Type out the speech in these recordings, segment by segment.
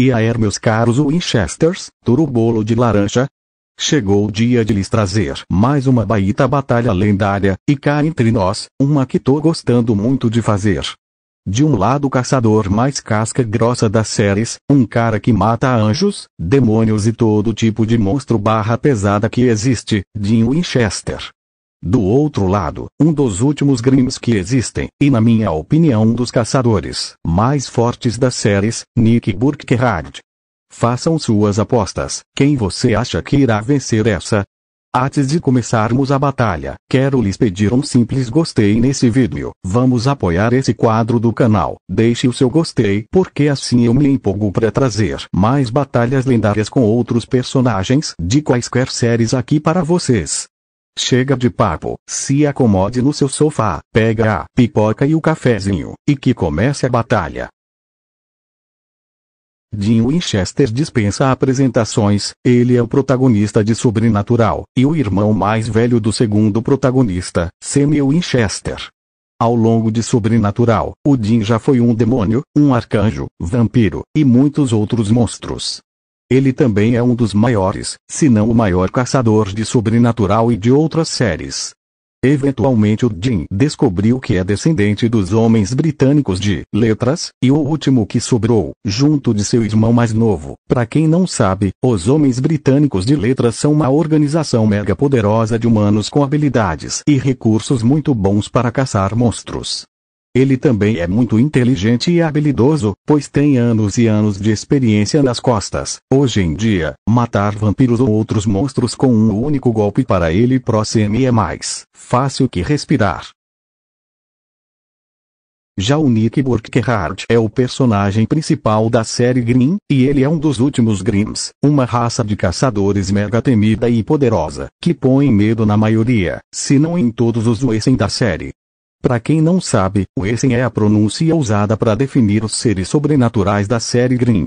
E aí, er, meus caros Winchesters, turubolo de laranja, Chegou o dia de lhes trazer mais uma baita batalha lendária, e cá entre nós, uma que tô gostando muito de fazer. De um lado o caçador mais casca grossa das séries, um cara que mata anjos, demônios e todo tipo de monstro barra pesada que existe, Dean Winchester. Do outro lado, um dos últimos grimms que existem, e na minha opinião um dos caçadores mais fortes das séries, Nick Burkerad. Façam suas apostas, quem você acha que irá vencer essa? Antes de começarmos a batalha, quero lhes pedir um simples gostei nesse vídeo. Vamos apoiar esse quadro do canal, deixe o seu gostei, porque assim eu me empolgo para trazer mais batalhas lendárias com outros personagens de quaisquer séries aqui para vocês. Chega de papo, se acomode no seu sofá, pega a pipoca e o cafezinho, e que comece a batalha. Dean Winchester dispensa apresentações, ele é o protagonista de Sobrenatural, e o irmão mais velho do segundo protagonista, Samuel Winchester. Ao longo de Sobrenatural, o Dean já foi um demônio, um arcanjo, vampiro, e muitos outros monstros. Ele também é um dos maiores, se não o maior caçador de sobrenatural e de outras séries. Eventualmente o Jim descobriu que é descendente dos homens britânicos de letras, e o último que sobrou, junto de seu irmão mais novo. Para quem não sabe, os homens britânicos de letras são uma organização mega poderosa de humanos com habilidades e recursos muito bons para caçar monstros. Ele também é muito inteligente e habilidoso, pois tem anos e anos de experiência nas costas. Hoje em dia, matar vampiros ou outros monstros com um único golpe para ele próximo é mais fácil que respirar. Já o Nick Burkhardt é o personagem principal da série Grimm, e ele é um dos últimos Grimms, uma raça de caçadores mega temida e poderosa, que põe medo na maioria, se não em todos os Wesen da série. Para quem não sabe, o Essen é a pronúncia usada para definir os seres sobrenaturais da série Green.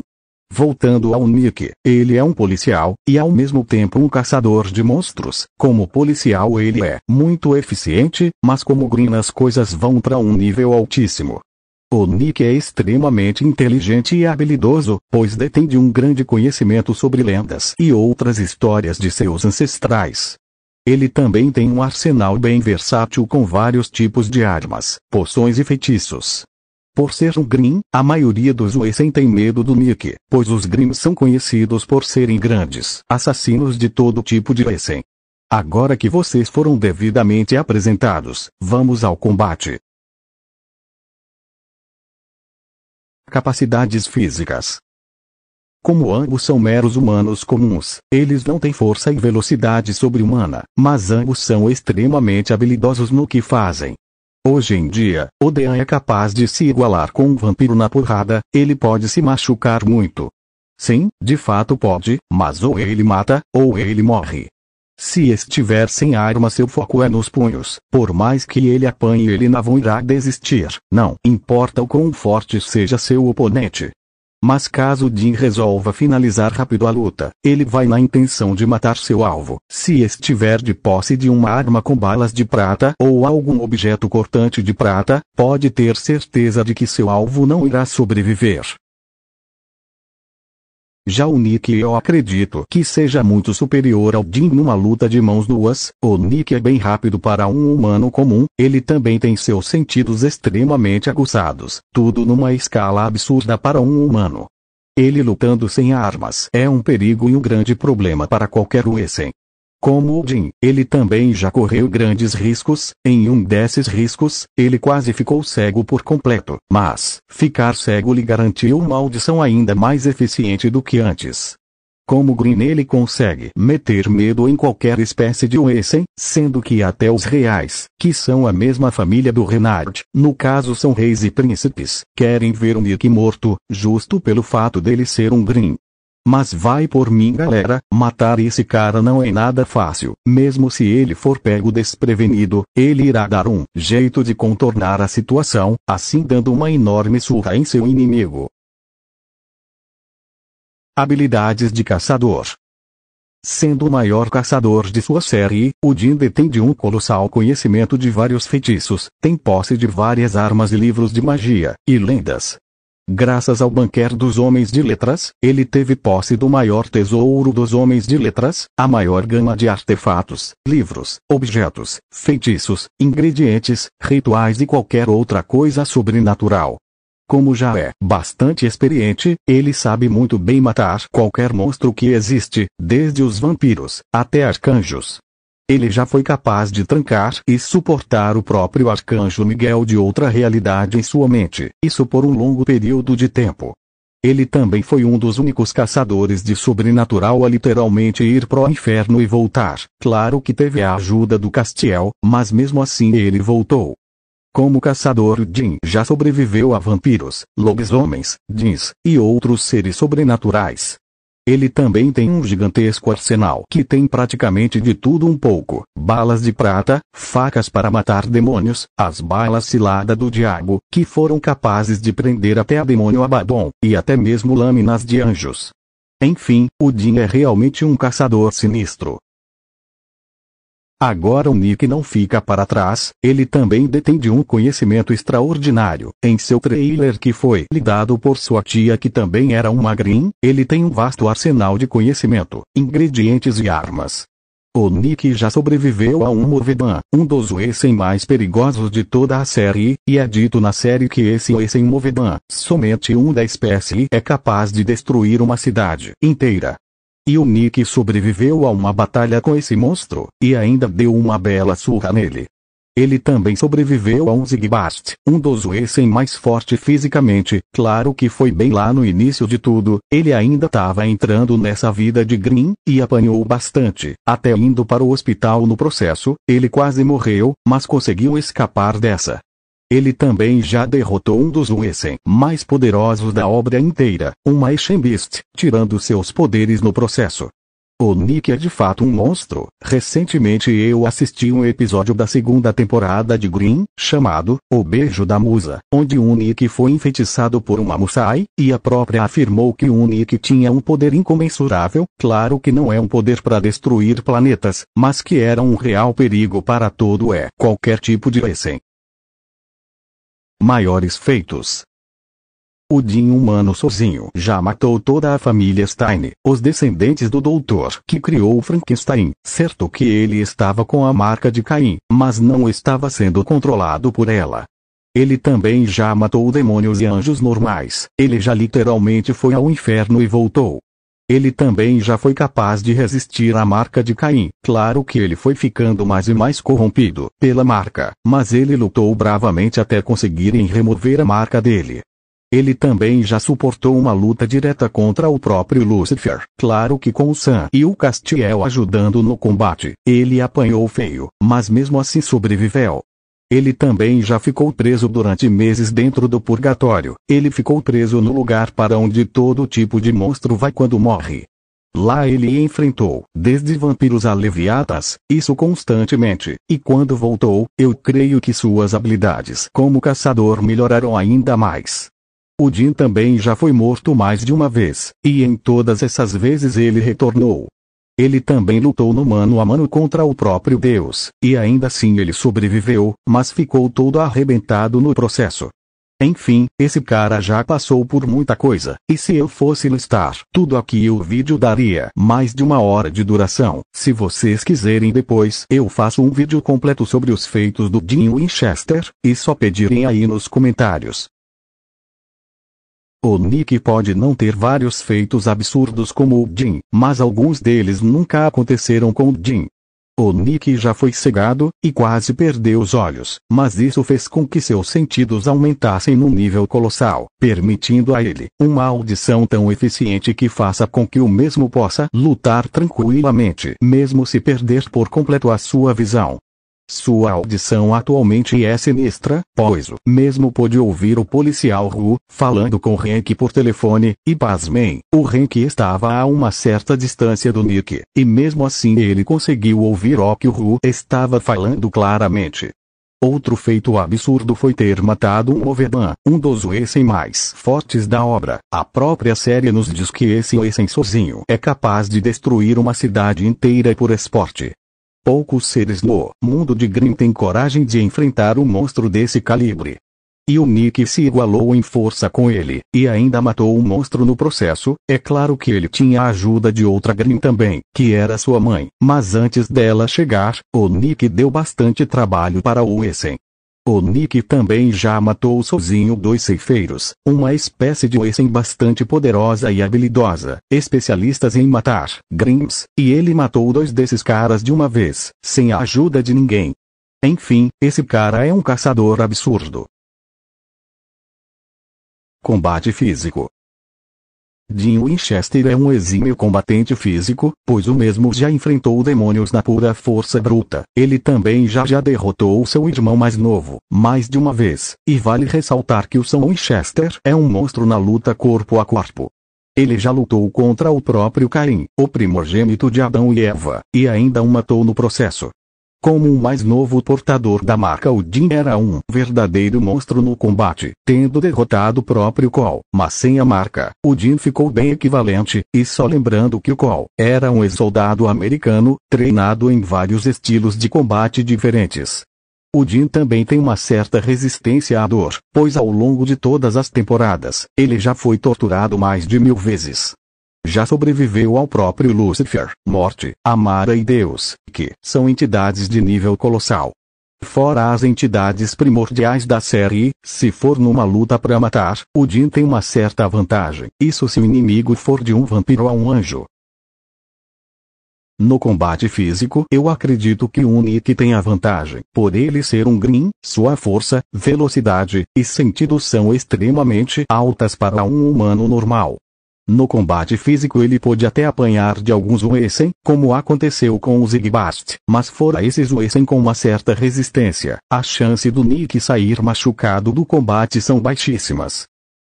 Voltando ao Nick, ele é um policial, e ao mesmo tempo um caçador de monstros. Como policial ele é muito eficiente, mas como Green as coisas vão para um nível altíssimo. O Nick é extremamente inteligente e habilidoso, pois detém de um grande conhecimento sobre lendas e outras histórias de seus ancestrais. Ele também tem um arsenal bem versátil com vários tipos de armas, poções e feitiços. Por ser um Grim, a maioria dos Wesen tem medo do Mickey, pois os Grims são conhecidos por serem grandes assassinos de todo tipo de Wesen. Agora que vocês foram devidamente apresentados, vamos ao combate. Capacidades físicas como ambos são meros humanos comuns, eles não têm força e velocidade sobre-humana, mas ambos são extremamente habilidosos no que fazem. Hoje em dia, Odean é capaz de se igualar com um vampiro na porrada, ele pode se machucar muito. Sim, de fato pode, mas ou ele mata, ou ele morre. Se estiver sem arma seu foco é nos punhos, por mais que ele apanhe ele não irá desistir, não importa o quão forte seja seu oponente. Mas caso Dean resolva finalizar rápido a luta, ele vai na intenção de matar seu alvo. Se estiver de posse de uma arma com balas de prata ou algum objeto cortante de prata, pode ter certeza de que seu alvo não irá sobreviver. Já o Nick eu acredito que seja muito superior ao Jin numa luta de mãos nuas, o Nick é bem rápido para um humano comum, ele também tem seus sentidos extremamente aguçados, tudo numa escala absurda para um humano. Ele lutando sem armas é um perigo e um grande problema para qualquer Wesen. Como Odin, ele também já correu grandes riscos, em um desses riscos, ele quase ficou cego por completo, mas ficar cego lhe garantiu uma audição ainda mais eficiente do que antes. Como Green ele consegue meter medo em qualquer espécie de Wesen, sendo que até os reais, que são a mesma família do Renard, no caso são reis e príncipes, querem ver o Nick morto, justo pelo fato dele ser um Green. Mas vai por mim, galera, matar esse cara não é nada fácil. Mesmo se ele for pego desprevenido, ele irá dar um jeito de contornar a situação, assim dando uma enorme surra em seu inimigo. Habilidades de caçador. Sendo o maior caçador de sua série, o tem de um colossal conhecimento de vários feitiços, tem posse de várias armas e livros de magia e lendas, Graças ao banquer dos homens de letras, ele teve posse do maior tesouro dos homens de letras, a maior gama de artefatos, livros, objetos, feitiços, ingredientes, rituais e qualquer outra coisa sobrenatural. Como já é bastante experiente, ele sabe muito bem matar qualquer monstro que existe, desde os vampiros até arcanjos, ele já foi capaz de trancar e suportar o próprio arcanjo Miguel de outra realidade em sua mente, isso por um longo período de tempo. Ele também foi um dos únicos caçadores de sobrenatural a literalmente ir pro inferno e voltar. Claro que teve a ajuda do Castiel, mas mesmo assim ele voltou. Como caçador, Jin já sobreviveu a vampiros, lobisomens, jeans e outros seres sobrenaturais. Ele também tem um gigantesco arsenal que tem praticamente de tudo um pouco: balas de prata, facas para matar demônios, as balas cilada do diabo, que foram capazes de prender até a demônio Abaddon, e até mesmo lâminas de anjos. Enfim, o Odin é realmente um caçador sinistro. Agora o Nick não fica para trás, ele também detém de um conhecimento extraordinário. Em seu trailer que foi lhe dado por sua tia que também era um magrin, ele tem um vasto arsenal de conhecimento, ingredientes e armas. O Nick já sobreviveu a um Movedan, um dos Wesen mais perigosos de toda a série, e é dito na série que esse Wesen Movedan, somente um da espécie, é capaz de destruir uma cidade inteira. E o Nick sobreviveu a uma batalha com esse monstro, e ainda deu uma bela surra nele. Ele também sobreviveu a um Zigbast, um dos Essen mais forte fisicamente, claro que foi bem lá no início de tudo, ele ainda estava entrando nessa vida de Green, e apanhou bastante, até indo para o hospital no processo, ele quase morreu, mas conseguiu escapar dessa. Ele também já derrotou um dos Wesen mais poderosos da obra inteira, um Maishen Beast, tirando seus poderes no processo. O Nick é de fato um monstro. Recentemente eu assisti um episódio da segunda temporada de Green, chamado O Beijo da Musa, onde o Nick foi enfeitiçado por uma Musai, e a própria afirmou que o Nick tinha um poder incomensurável, claro que não é um poder para destruir planetas, mas que era um real perigo para todo é qualquer tipo de Wesen maiores feitos. O din humano sozinho já matou toda a família Stein, os descendentes do doutor que criou Frankenstein. Certo que ele estava com a marca de Caim, mas não estava sendo controlado por ela. Ele também já matou demônios e anjos normais. Ele já literalmente foi ao inferno e voltou. Ele também já foi capaz de resistir à marca de Caim. Claro que ele foi ficando mais e mais corrompido pela marca, mas ele lutou bravamente até conseguirem remover a marca dele. Ele também já suportou uma luta direta contra o próprio Lucifer. Claro que com o Sam e o Castiel ajudando no combate, ele apanhou feio, mas mesmo assim sobreviveu. Ele também já ficou preso durante meses dentro do purgatório. Ele ficou preso no lugar para onde todo tipo de monstro vai quando morre. Lá ele enfrentou, desde vampiros a leviatas, isso constantemente, e quando voltou, eu creio que suas habilidades como caçador melhoraram ainda mais. O Jin também já foi morto mais de uma vez, e em todas essas vezes ele retornou, ele também lutou no mano a mano contra o próprio Deus, e ainda assim ele sobreviveu, mas ficou todo arrebentado no processo. Enfim, esse cara já passou por muita coisa, e se eu fosse listar tudo aqui o vídeo daria mais de uma hora de duração. Se vocês quiserem depois, eu faço um vídeo completo sobre os feitos do Dean Winchester, e só pedirem aí nos comentários. O Nick pode não ter vários feitos absurdos como o Jim, mas alguns deles nunca aconteceram com o Jim. O Nick já foi cegado, e quase perdeu os olhos, mas isso fez com que seus sentidos aumentassem num nível colossal, permitindo a ele uma audição tão eficiente que faça com que o mesmo possa lutar tranquilamente, mesmo se perder por completo a sua visão. Sua audição atualmente é sinistra, pois o mesmo pôde ouvir o policial Ru, falando com Hank por telefone, e pasmem, o Hank estava a uma certa distância do Nick, e mesmo assim ele conseguiu ouvir o que o Ru estava falando claramente. Outro feito absurdo foi ter matado um Overman, um dos Essen mais fortes da obra. A própria série nos diz que esse Essen sozinho é capaz de destruir uma cidade inteira por esporte. Poucos seres no mundo de Grimm têm coragem de enfrentar um monstro desse calibre. E o Nick se igualou em força com ele, e ainda matou um monstro no processo. É claro que ele tinha a ajuda de outra Grimm também, que era sua mãe, mas antes dela chegar, o Nick deu bastante trabalho para o Essen. O Nick também já matou sozinho dois ceifeiros, uma espécie de Oisen bastante poderosa e habilidosa, especialistas em matar Grims, e ele matou dois desses caras de uma vez, sem a ajuda de ninguém. Enfim, esse cara é um caçador absurdo. Combate físico. Dean Winchester é um exímio combatente físico, pois o mesmo já enfrentou demônios na pura força bruta. Ele também já já derrotou seu irmão mais novo, mais de uma vez, e vale ressaltar que o São Winchester é um monstro na luta corpo a corpo. Ele já lutou contra o próprio Caim, o primogênito de Adão e Eva, e ainda o matou no processo. Como o mais novo portador da marca Odin era um verdadeiro monstro no combate, tendo derrotado o próprio Col, mas sem a marca, Odin ficou bem equivalente, e só lembrando que o Col era um ex-soldado americano, treinado em vários estilos de combate diferentes. O Jin também tem uma certa resistência à dor, pois ao longo de todas as temporadas, ele já foi torturado mais de mil vezes já sobreviveu ao próprio Lúcifer, Morte, Amara e Deus, que são entidades de nível colossal. Fora as entidades primordiais da série, se for numa luta para matar, o Jin tem uma certa vantagem, isso se o inimigo for de um vampiro a um anjo. No combate físico, eu acredito que o Nick tem a vantagem, por ele ser um Green, sua força, velocidade e sentido são extremamente altas para um humano normal. No combate físico ele pôde até apanhar de alguns Uesen, como aconteceu com o Zigbast, mas fora esses Uesen com uma certa resistência, a chance do Nick sair machucado do combate são baixíssimas.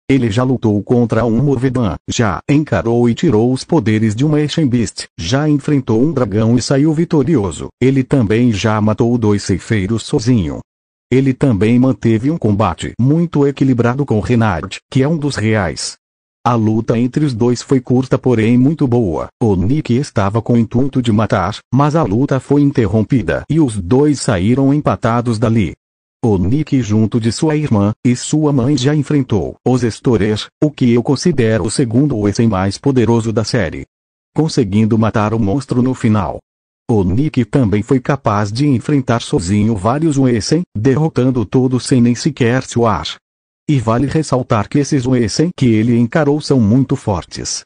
Ele já lutou contra um Movedan, já encarou e tirou os poderes de uma Ashen Beast, já enfrentou um dragão e saiu vitorioso. Ele também já matou dois ceifeiros sozinho. Ele também manteve um combate muito equilibrado com Renard, que é um dos reais a luta entre os dois foi curta porém muito boa. O Nick estava com o intuito de matar, mas a luta foi interrompida e os dois saíram empatados dali. O Nick junto de sua irmã e sua mãe já enfrentou os Storer, o que eu considero o segundo ou mais poderoso da série. Conseguindo matar o monstro no final. O Nick também foi capaz de enfrentar sozinho vários Wesen, derrotando todos sem nem sequer suar. E vale ressaltar que esses Uesen que ele encarou são muito fortes.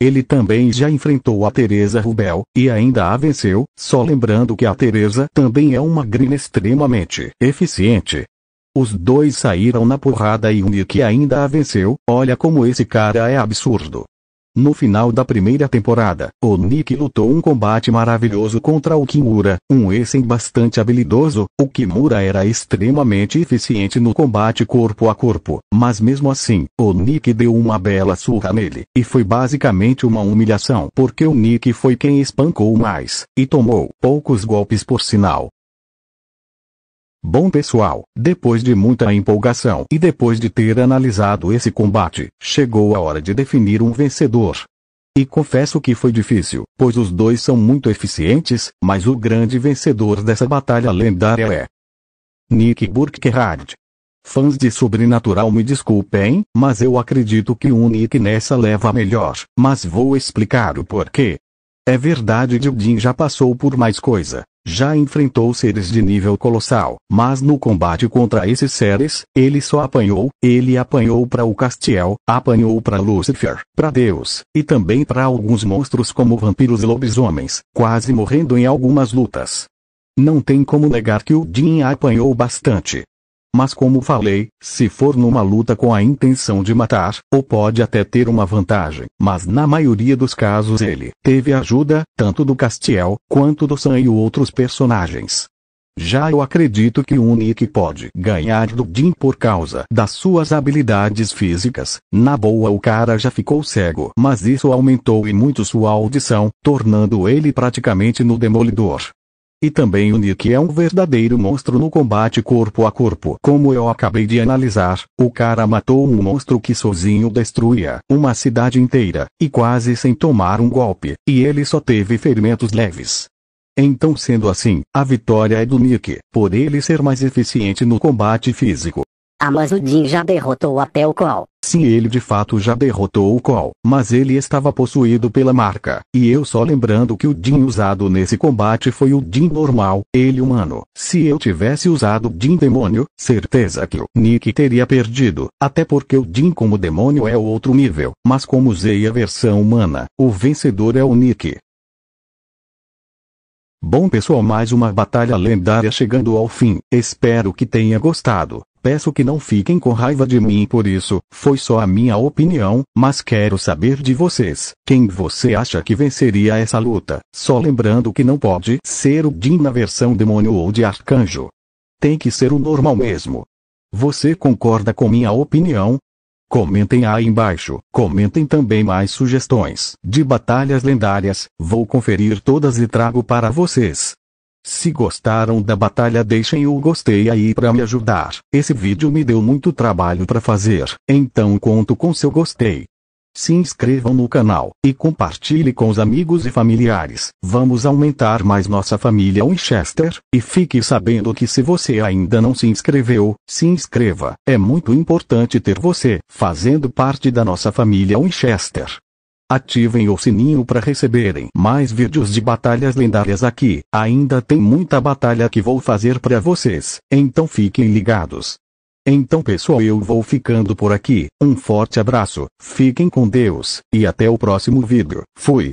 Ele também já enfrentou a Teresa Rubel, e ainda a venceu, só lembrando que a Teresa também é uma grina extremamente eficiente. Os dois saíram na porrada e o Nick ainda a venceu, olha como esse cara é absurdo. No final da primeira temporada, o Nick lutou um combate maravilhoso contra o Kimura, um Essen bastante habilidoso. O Kimura era extremamente eficiente no combate corpo a corpo, mas mesmo assim, o Nick deu uma bela surra nele, e foi basicamente uma humilhação porque o Nick foi quem espancou mais, e tomou poucos golpes por sinal, Bom pessoal, depois de muita empolgação e depois de ter analisado esse combate, chegou a hora de definir um vencedor. E confesso que foi difícil, pois os dois são muito eficientes, mas o grande vencedor dessa batalha lendária é Nick Burkhardt. Fãs de Sobrenatural me desculpem, mas eu acredito que o Nick nessa leva melhor, mas vou explicar o porquê. É verdade que o Jim já passou por mais coisa, já enfrentou seres de nível colossal, mas no combate contra esses seres, ele só apanhou, ele apanhou para o Castiel, apanhou para Lúcifer, para Deus, e também para alguns monstros como vampiros e lobisomens, quase morrendo em algumas lutas. Não tem como negar que o Jin apanhou bastante. Mas como falei, se for numa luta com a intenção de matar, ou pode até ter uma vantagem, mas na maioria dos casos ele teve ajuda, tanto do Castiel, quanto do Sam e outros personagens. Já eu acredito que o Nick pode ganhar do Jim por causa das suas habilidades físicas. Na boa o cara já ficou cego, mas isso aumentou e muito sua audição, tornando ele praticamente no demolidor. E também o Nick é um verdadeiro monstro no combate corpo a corpo. Como eu acabei de analisar, o cara matou um monstro que sozinho destruía uma cidade inteira, e quase sem tomar um golpe, e ele só teve ferimentos leves. Então sendo assim, a vitória é do Nick, por ele ser mais eficiente no combate físico. Ah, mas o Jin já derrotou até o qual. Sim, ele de fato já derrotou o Col, mas ele estava possuído pela marca. E eu só lembrando que o Din usado nesse combate foi o Din normal, ele humano. Se eu tivesse usado o Din demônio, certeza que o Nick teria perdido, até porque o Din como demônio é outro nível, mas como usei a versão humana, o vencedor é o Nick. Bom pessoal mais uma batalha lendária chegando ao fim, espero que tenha gostado. Peço que não fiquem com raiva de mim por isso, foi só a minha opinião, mas quero saber de vocês. Quem você acha que venceria essa luta? Só lembrando que não pode ser o Jin na versão demônio ou de arcanjo. Tem que ser o normal mesmo. Você concorda com minha opinião? Comentem aí embaixo. Comentem também mais sugestões de batalhas lendárias. Vou conferir todas e trago para vocês. Se gostaram da batalha deixem o gostei aí para me ajudar. Esse vídeo me deu muito trabalho para fazer, então conto com seu gostei. Se inscrevam no canal e compartilhe com os amigos e familiares. Vamos aumentar mais nossa família Winchester e fique sabendo que se você ainda não se inscreveu, se inscreva. É muito importante ter você fazendo parte da nossa família Winchester. Ativem o sininho para receberem mais vídeos de batalhas lendárias aqui. Ainda tem muita batalha que vou fazer para vocês, então fiquem ligados. Então pessoal eu vou ficando por aqui, um forte abraço, fiquem com Deus, e até o próximo vídeo. Fui!